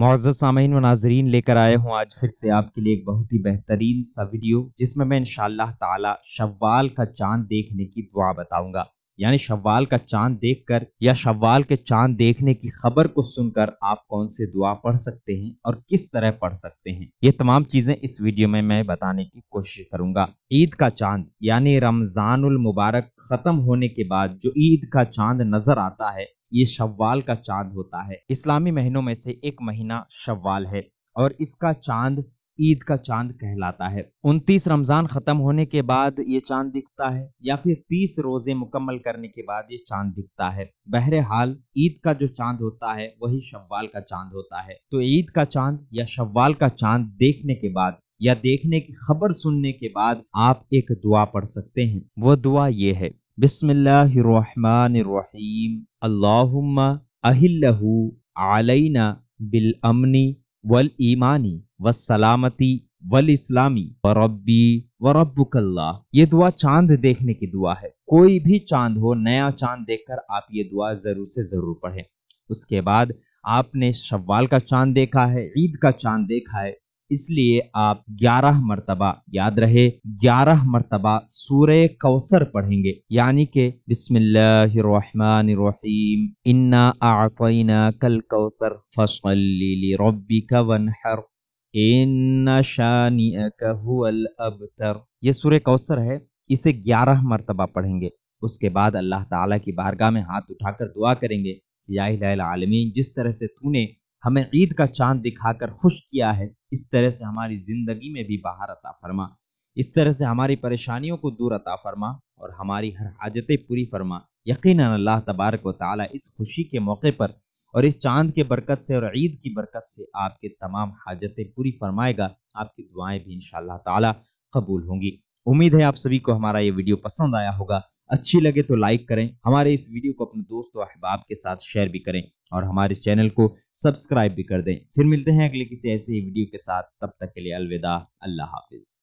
मुआज़ सामीन व नाजरीन लेकर आए हूँ आज फिर से आपके लिए एक बहुत ही बेहतरीन सा वीडियो जिसमें मैं इनशाला ताला शव्वाल का चांद देखने की दुआ बताऊंगा यानी शव्वाल का चांद देखकर या शव्वाल के चांद देखने की खबर को सुनकर आप कौन से दुआ पढ़ सकते हैं और किस तरह पढ़ सकते हैं ये तमाम चीजें इस वीडियो में मैं बताने की कोशिश करूंगा ईद का चांद यानी रमजानुल मुबारक खत्म होने के बाद जो ईद का चांद नजर आता है ये शव्वाल का चांद होता है इस्लामी महीनों में से एक महीना शव्वाल है और इसका चांद ईद का चांद कहलाता है उनतीस रमजान खत्म होने के बाद ये चांद दिखता है या फिर तीस रोजे मुकम्मल करने के बाद ये चांद दिखता है बहरहाल ईद का जो चांद होता है वही शव्वाल का चांद होता है तो ईद का चांद या शव्वाल का चांद देखने के बाद या देखने की खबर सुनने के बाद आप एक दुआ पढ़ सकते हैं वो दुआ ये है बिस्मिल्लाहिर्रहमानिर्रहीम अल्लाहुम्मा अहिल्लहु अलैना बिल अमनी वल ईमानी व सलामती वल इस्लामी व रब्बी व रब्बुकल्ला ये दुआ चांद देखने की दुआ है कोई भी चांद हो नया चांद देखकर आप ये दुआ जरूर से जरूर पढ़ें उसके बाद आपने शव्वाल का चांद देखा है ईद का चांद देखा है इसलिए आप ग्यारह मरतबा याद रहे ग्यारह मरतबा सूर्य कौसर पढ़ेंगे यानी के बिस्मिल्लाहिर्रहमानिर्रहीम इन्ना कल कौतर वनहर अबतर ये सूर्य कौसर है इसे ग्यारह मरतबा पढ़ेंगे उसके बाद अल्लाह ताला की बारगाह में हाथ उठाकर दुआ करेंगे या आलमीन जिस तरह से तूने हमें ईद का चांद दिखाकर खुश किया है इस तरह से हमारी ज़िंदगी में भी बाहर अता फरमा इस तरह से हमारी परेशानियों को दूर अता फरमा और हमारी हर हाजतें पूरी फरमा यकीन अल्लाह तबारक व ताली इस खुशी के मौके पर और इस चांद के बरकत से और ईद की बरकत से आपके तमाम हाजतें पूरी फरमाएगा आपकी दुआएं भी इन ताला कबूल होंगी उम्मीद है आप सभी को हमारा ये वीडियो पसंद आया होगा अच्छी लगे तो लाइक करें हमारे इस वीडियो को अपने दोस्त अहबाब के साथ शेयर भी करें और हमारे चैनल को सब्सक्राइब भी कर दें फिर मिलते हैं अगले किसी ऐसे ही वीडियो के साथ तब तक के लिए अलविदा अल्लाह हाफिज़